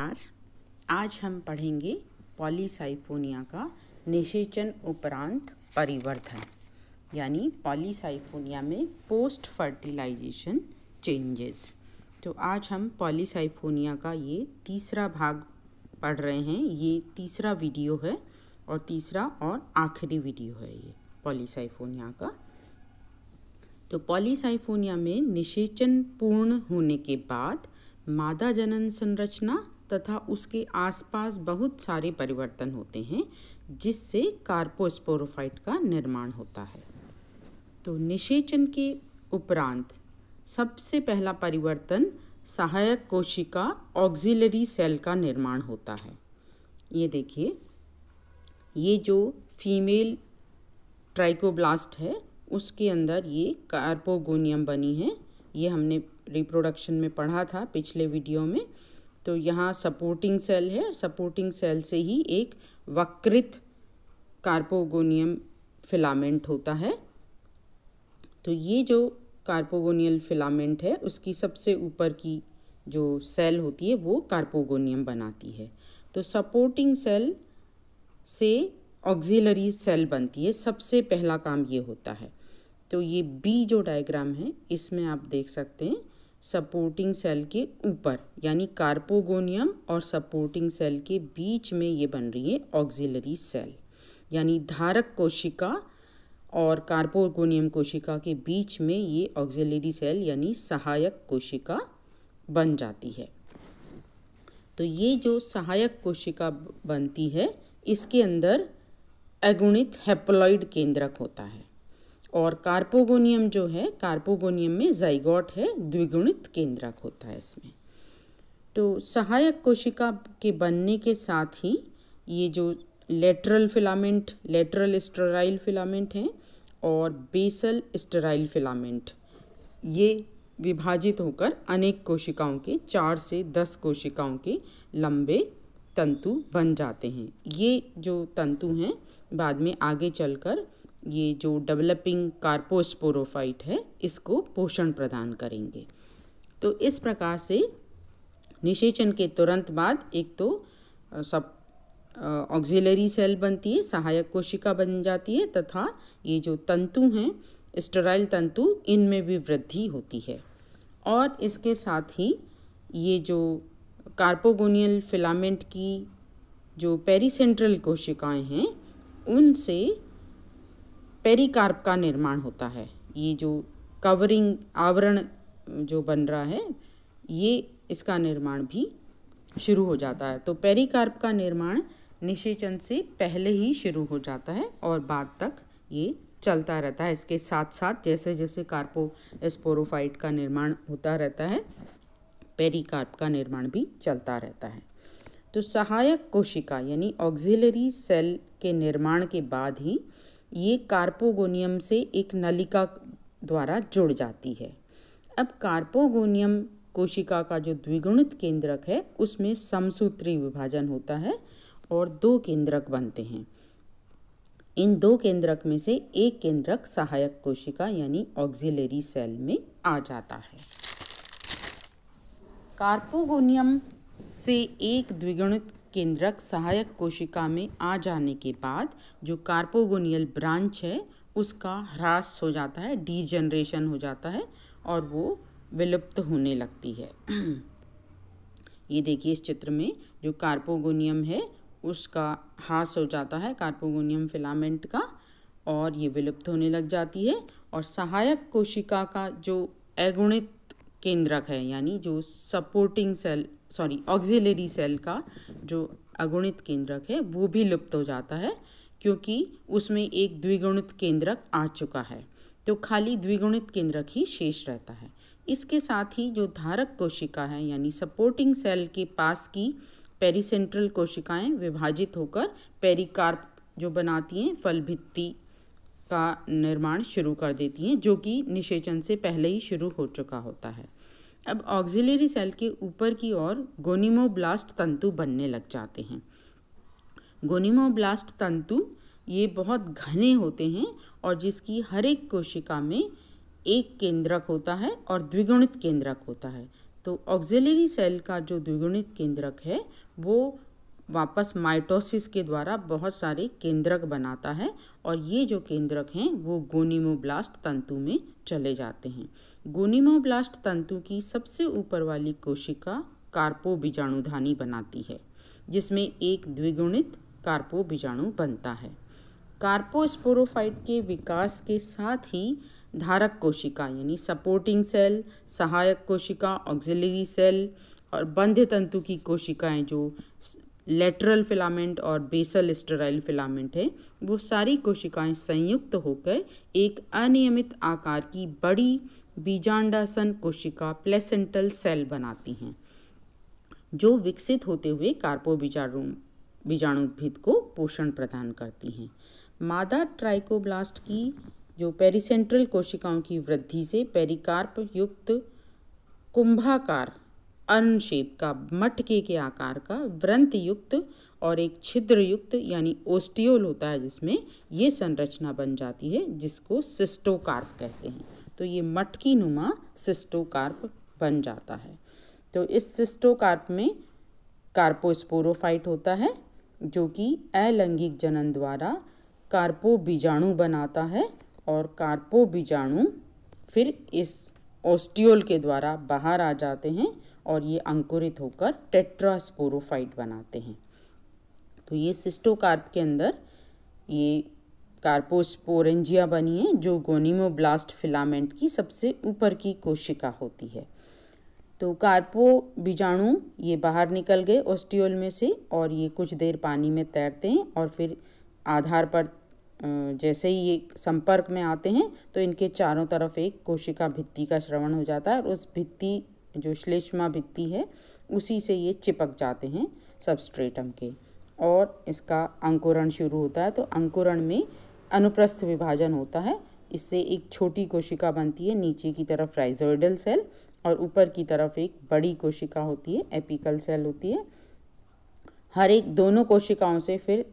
नमस्कार आज हम पढ़ेंगे पॉलीसाइफोनिया का निषेचन उपरांत परिवर्धन यानी पॉलीसाइफोनिया में पोस्ट फर्टिलाइजेशन चेंजेस तो आज हम पॉलीसाइफोनिया का ये तीसरा भाग पढ़ रहे हैं ये तीसरा वीडियो है और तीसरा और आखिरी वीडियो है ये पॉलीसाइफोनिया का तो पॉलीसाइफोनिया में निषेचन पूर्ण होने के बाद मादा जनन संरचना तथा उसके आसपास बहुत सारे परिवर्तन होते हैं जिससे कार्पोस्पोरोफाइट का निर्माण होता है तो निषेचन के उपरांत सबसे पहला परिवर्तन सहायक कोशिका ऑक्सिलरी सेल का निर्माण होता है ये देखिए ये जो फीमेल ट्राइकोब्लास्ट है उसके अंदर ये कार्पोगोनियम बनी है ये हमने रिप्रोडक्शन में पढ़ा था पिछले वीडियो में तो यहाँ सपोर्टिंग सेल है सपोर्टिंग सेल से ही एक वक्रित कार्पोगोनियम फिलामेंट होता है तो ये जो कार्पोगोनियल फिलामेंट है उसकी सबसे ऊपर की जो सेल होती है वो कार्पोगोनियम बनाती है तो सपोर्टिंग सेल से ऑक्सिलरी सेल बनती है सबसे पहला काम ये होता है तो ये बी जो डायग्राम है इसमें आप देख सकते हैं सपोर्टिंग सेल के ऊपर यानी कार्पोगोनियम और सपोर्टिंग सेल के बीच में ये बन रही है ऑक्सिलरी सेल यानी धारक कोशिका और कार्पोगोनियम कोशिका के बीच में ये ऑक्सिलरी सेल यानी सहायक कोशिका बन जाती है तो ये जो सहायक कोशिका बनती है इसके अंदर अगुणित हेप्लॉइड केंद्रक होता है और कार्पोगोनियम जो है कार्पोगोनियम में जाइगॉट है द्विगुणित केंद्रक होता है इसमें तो सहायक कोशिका के बनने के साथ ही ये जो lateral filament lateral sterile filament हैं और बेसल स्टेराइल फिलामेंट ये विभाजित होकर अनेक कोशिकाओं के चार से दस कोशिकाओं के लंबे तंतु बन जाते हैं ये जो तंतु हैं बाद में आगे चलकर ये जो डेवलपिंग कार्पोस्पोरोफाइट है इसको पोषण प्रदान करेंगे तो इस प्रकार से निषेचन के तुरंत बाद एक तो सब ऑक्सिलरी सेल बनती है सहायक कोशिका बन जाती है तथा ये जो तंतु हैं स्टराइल तंतु इनमें भी वृद्धि होती है और इसके साथ ही ये जो कार्पोगोनियल फिलामेंट की जो पेरीसेंट्रल कोशिकाएं हैं उनसे पेरिकार्प का निर्माण होता है ये जो कवरिंग आवरण जो बन रहा है ये इसका निर्माण भी शुरू हो जाता है तो पेरिकार्प का निर्माण निषेचन से पहले ही शुरू हो जाता है और बाद तक ये चलता रहता है इसके साथ साथ जैसे जैसे कार्पो स्पोरोफाइट का निर्माण होता रहता है पेरिकार्प का निर्माण भी चलता रहता है तो सहायक कोशिका यानी ऑक्सिलरी सेल के निर्माण के बाद ही ये कार्पोगोनियम से एक नलिका द्वारा जुड़ जाती है अब कार्पोगोनियम कोशिका का जो द्विगुणित केंद्रक है उसमें समसूत्री विभाजन होता है और दो केंद्रक बनते हैं इन दो केंद्रक में से एक केंद्रक सहायक कोशिका यानी ऑक्सिलरी सेल में आ जाता है कार्पोगोनियम से एक द्विगुणित केंद्रक सहायक कोशिका में आ जाने के बाद जो कार्पोगोनियल ब्रांच है उसका ह्रास हो जाता है डीजनरेशन हो जाता है और वो विलुप्त होने लगती है ये देखिए इस चित्र में जो कार्पोगोनियम है उसका ह्रास हो जाता है कार्पोगोनियम फिलामेंट का और ये विलुप्त होने लग जाती है और सहायक कोशिका का जो अगुणित केंद्रक है यानी जो supporting cell sorry auxiliary cell का जो अगुणित केंद्रक है वो भी लुप्त हो जाता है क्योंकि उसमें एक द्विगुणित केंद्रक आ चुका है तो खाली द्विगुणित केंद्रक ही शेष रहता है इसके साथ ही जो धारक कोशिका है यानी सपोर्टिंग सेल के पास की पेरीसेंट्रल कोशिकाएं विभाजित होकर पेरिकार्प जो बनाती हैं फल भित्ती का निर्माण शुरू कर देती हैं जो कि निषेचन से पहले ही शुरू हो चुका होता है अब ऑक्सिलरी सेल के ऊपर की ओर गोनीमोब्लास्ट तंतु बनने लग जाते हैं गोनीमोब्लास्ट तंतु ये बहुत घने होते हैं और जिसकी हर एक कोशिका में एक केंद्रक होता है और द्विगुणित केंद्रक होता है तो ऑक्सिलरी सेल का जो द्विगुणित केंद्रक है वो वापस माइटोसिस के द्वारा बहुत सारे केंद्रक बनाता है और ये जो केंद्रक हैं वो गोनीमोब्लास्ट तंतु में चले जाते हैं गोनीमोब्लास्ट तंतु की सबसे ऊपर वाली कोशिका कार्पो बीजाणुधानी बनाती है जिसमें एक द्विगुणित कार्पो बीजाणु बनता है कार्पोस्पोरोफाइट के विकास के साथ ही धारक कोशिका यानी सपोर्टिंग सेल सहायक कोशिका ऑक्सिलरी सेल और बंध्य तंतु की कोशिकाएं जो लेटरल फिलामेंट और बेसल स्टराइल फिलामेंट है वो सारी कोशिकाएं संयुक्त होकर एक अनियमित आकार की बड़ी बीजांडासन कोशिका प्लेसेंटल सेल बनाती हैं जो विकसित होते हुए बीजाणु बीजाणुभिद को पोषण प्रदान करती हैं मादा ट्राइकोब्लास्ट की जो पेरिसेंट्रल कोशिकाओं की वृद्धि से पेरिकार्प युक्त कुंभाकार अन शेप का मटके के आकार का व्रंत युक्त और एक छिद्र युक्त यानी ओस्टियोल होता है जिसमें ये संरचना बन जाती है जिसको सिस्टोकार्प कहते हैं तो ये मटकी नुमा सिस्टोकार्प बन जाता है तो इस सिस्टोकार्प में कार्पोस्पोरोफाइट होता है जो कि अलैंगिक जनन द्वारा कार्पो बीजाणु बनाता है और कार्पो बीजाणु फिर इस ओस्टियोल के द्वारा बाहर आ जाते हैं और ये अंकुरित होकर टेट्रास्पोरोफाइट बनाते हैं तो ये सिस्टोकार्प के अंदर ये कार्पोस्पोरेंजिया बनी है जो गोनीमोब्लास्ट फिलामेंट की सबसे ऊपर की कोशिका होती है तो कार्पो बीजाणु ये बाहर निकल गए ओस्टियोल में से और ये कुछ देर पानी में तैरते हैं और फिर आधार पर जैसे ही ये संपर्क में आते हैं तो इनके चारों तरफ एक कोशिका भित्ति का श्रवण हो जाता है और उस भित्ति जो श्लेष्मा भित्ति है उसी से ये चिपक जाते हैं सबस्ट्रेटम के और इसका अंकुरण शुरू होता है तो अंकुरण में अनुप्रस्थ विभाजन होता है इससे एक छोटी कोशिका बनती है नीचे की तरफ राइजोइडल सेल और ऊपर की तरफ एक बड़ी कोशिका होती है एपिकल सेल होती है हर एक दोनों कोशिकाओं से फिर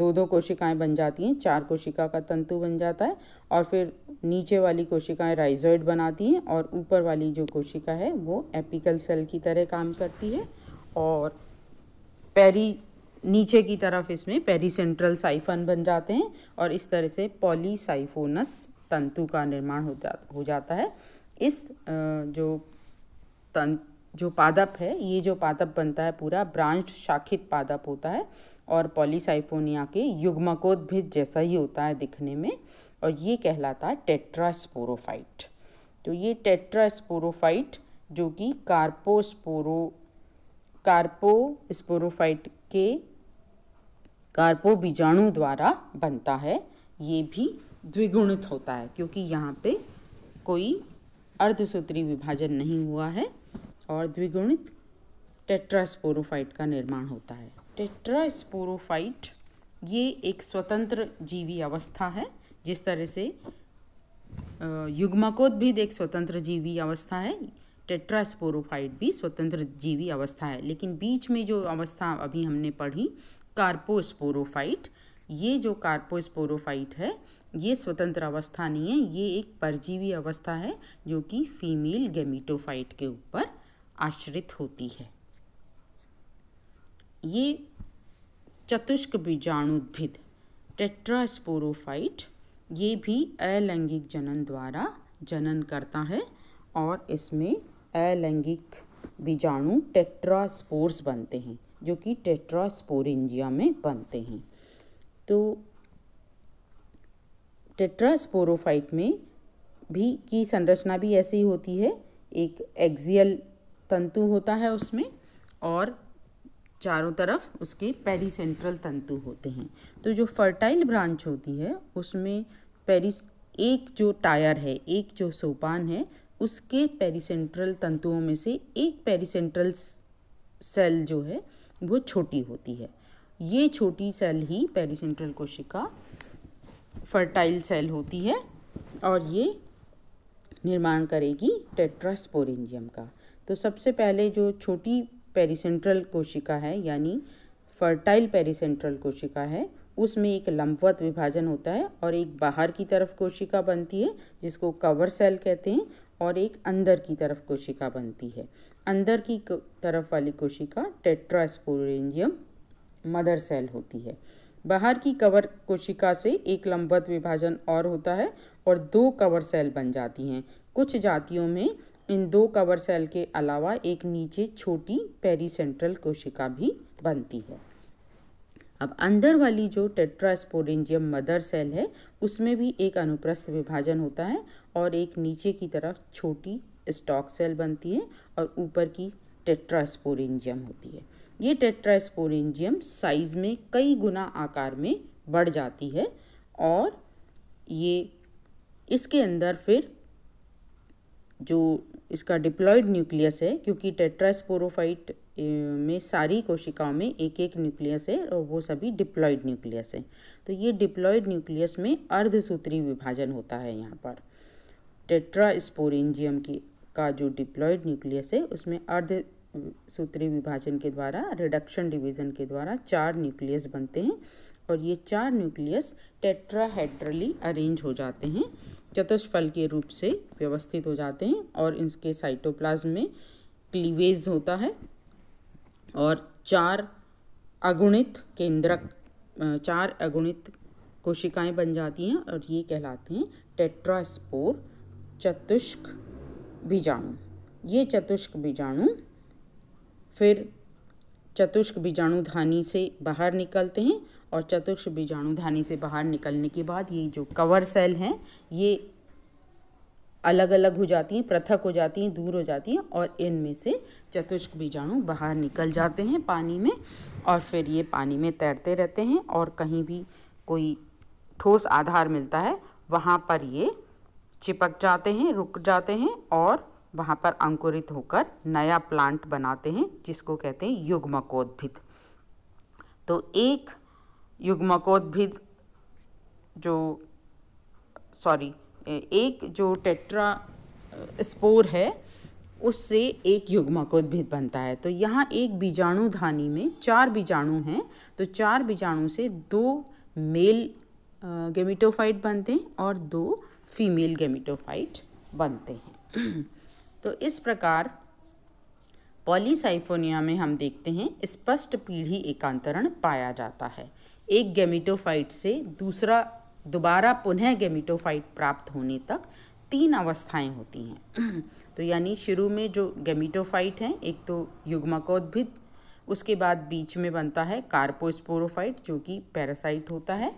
दो दो कोशिकाएं बन जाती हैं चार कोशिका का तंतु बन जाता है और फिर नीचे वाली कोशिकाएं राइजोइड बनाती हैं और ऊपर वाली जो कोशिका है वो एपिकल सेल की तरह काम करती है और पेरी नीचे की तरफ इसमें पेरीसेंट्रल सेंट्रल साइफन बन जाते हैं और इस तरह से पॉलीसाइफोनस तंतु का निर्माण हो जाता हो जाता है इस जो तंत जो पादप है ये जो पादप बनता है पूरा ब्रांच शाखित पादप होता है और पॉलीसाइफोनिया के युग्मकोद्भिद जैसा ही होता है दिखने में और ये कहलाता है टेट्रास्पोरोफाइट तो ये टेट्रास्पोरोफाइट जो कि कार्पोस्पोरो कार्पोस्पोरोफाइट के कार्पो बीजाणु द्वारा बनता है ये भी द्विगुणित होता है क्योंकि यहाँ पे कोई अर्धसूत्री विभाजन नहीं हुआ है और द्विगुणित टेट्रास्पोरोफाइट का निर्माण होता है टेट्रास्पोरोफाइट ये एक स्वतंत्र जीवी अवस्था है जिस तरह से भी एक स्वतंत्र जीवी अवस्था है टेट्रास्पोरोफाइट भी स्वतंत्र जीवी अवस्था है लेकिन बीच में जो अवस्था अभी हमने पढ़ी कार्पोस्पोरोफाइट ये जो कार्पोस्पोरोफाइट है ये स्वतंत्र अवस्था नहीं है ये एक परजीवी अवस्था है जो कि फीमेल गेमिटोफाइट के ऊपर आश्रित होती है ये चतुष्क बीजाणुद्भिद टेट्रास्पोरोफाइट ये भी अलैंगिक जनन द्वारा जनन करता है और इसमें अलैंगिक बीजाणु टेट्रास्पोर्स बनते हैं जो कि टेट्रास्पोरेंजिया में बनते हैं तो टेट्रास्पोरोफाइट में भी की संरचना भी ऐसी ही होती है एक एक्सियल तंतु होता है उसमें और चारों तरफ उसके पेरी सेंट्रल तंतु होते हैं तो जो फर्टाइल ब्रांच होती है उसमें पेरिस एक जो टायर है एक जो सोपान है उसके पेरिसेंट्रल तंतुओं में से एक पेरिसेंट्रल सेल जो है वो छोटी होती है ये छोटी सेल ही पेरिसेंट्रल कोशिका फर्टाइल सेल होती है और ये निर्माण करेगी टेट्रास्पोरेंजियम का तो सबसे पहले जो छोटी पेरीसेंट्रल कोशिका है यानी फर्टाइल पेरीसेंट्रल कोशिका है उसमें एक लंबवत विभाजन होता है और एक बाहर की तरफ कोशिका बनती है जिसको कवर सेल कहते हैं और एक अंदर की तरफ कोशिका बनती है अंदर की तरफ वाली कोशिका टेट्रास्पोरेंजियम मदर सेल होती है बाहर की कवर कोशिका से एक लंबवत विभाजन और होता है और दो कवर सेल बन जाती हैं कुछ जातियों में इन दो कवर सेल के अलावा एक नीचे छोटी पेरीसेंट्रल कोशिका भी बनती है अब अंदर वाली जो टेट्रास्पोरेंजियम मदर सेल है उसमें भी एक अनुप्रस्थ विभाजन होता है और एक नीचे की तरफ छोटी स्टॉक सेल बनती है और ऊपर की टेट्रास्पोरेंजियम होती है ये टेट्रास्पोरेंजियम साइज में कई गुना आकार में बढ़ जाती है और ये इसके अंदर फिर जो इसका डिप्लॉयड न्यूक्लियस है क्योंकि टेट्रास्पोरोफाइट में सारी कोशिकाओं में एक एक न्यूक्लियस है और वो सभी डिप्लॉयड न्यूक्लियस है तो ये डिप्लॉयड न्यूक्लियस में अर्धसूत्री विभाजन होता है यहाँ पर टेट्रास्पोरेंजियम की का जो डिप्लॉयड न्यूक्लियस है उसमें अर्ध सूत्री विभाजन के द्वारा रिडक्शन डिवीजन के द्वारा चार न्यूक्लियस बनते हैं और ये चार न्यूक्लियस टेट्राहेड्रली अरेंज हो जाते हैं चतुष्फल के रूप से व्यवस्थित हो जाते हैं और इनके साइटोप्लाज्म में क्लीवेज होता है और चार अगुणित केंद्रक चार अगुणित कोशिकाएं बन जाती हैं और ये कहलाती हैं टेट्रास्पोर चतुष्क बीजाणु ये चतुष्क बीजाणु फिर चतुष्क बीजाणु धानी से बाहर निकलते हैं और चतुर्ष बीजाणुधानी से बाहर निकलने के बाद ये जो कवर सेल हैं ये अलग अलग हो जाती हैं पृथक हो जाती हैं दूर हो जाती हैं और इनमें से चतुष्क बीजाणु बाहर निकल जाते हैं पानी में और फिर ये पानी में तैरते रहते हैं और कहीं भी कोई ठोस आधार मिलता है वहाँ पर ये चिपक जाते हैं रुक जाते हैं और वहाँ पर अंकुरित होकर नया प्लांट बनाते हैं जिसको कहते हैं युग्मकोद्भिद तो एक युग्मकोद्भिद जो सॉरी एक जो टेट्रा स्पोर है उससे एक युग्मकोद्भिद बनता है तो यहाँ एक बीजाणु धानी में चार बीजाणु हैं तो चार बीजाणु से दो मेल गेमिटोफाइट बनते हैं और दो फीमेल गेमिटोफाइट बनते हैं तो इस प्रकार पॉलीसाइफोनिया में हम देखते हैं स्पष्ट पीढ़ी एकांतरण पाया जाता है एक गेमिटोफाइट से दूसरा दोबारा पुनः गेमिटोफाइट प्राप्त होने तक तीन अवस्थाएं होती हैं तो यानी शुरू में जो गेमिटोफाइट हैं एक तो युग्मकोद्भिद उसके बाद बीच में बनता है कार्पोस्पोरोफाइट जो कि पैरासाइट होता है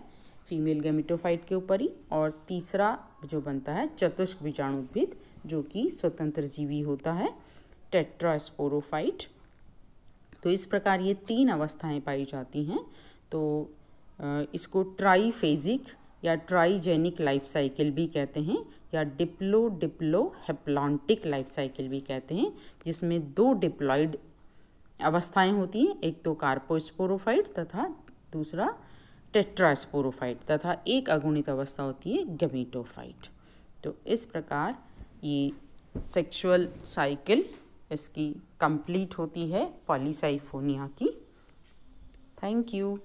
फीमेल गेमिटोफाइट के ऊपर ही और तीसरा जो बनता है चतुष्क बीजाणुद्भिद जो कि स्वतंत्र जीवी होता है टेट्रास्पोरोफाइट तो इस प्रकार ये तीन अवस्थाएं पाई जाती हैं तो इसको ट्राईफेजिक या ट्राईजेनिक लाइफ साइकिल भी कहते हैं या diplo diplohaplontic life cycle भी कहते हैं जिसमें दो डिप्लॉयड अवस्थाएं होती हैं एक तो कार्पोस्पोरोफाइट तथा दूसरा टेट्रास्पोरोफाइट तथा एक अगुणित अवस्था होती है गमीटोफाइट तो इस प्रकार ये सेक्शुअल साइकिल इसकी कंप्लीट होती है पॉलीसाइफोनिया की थैंक यू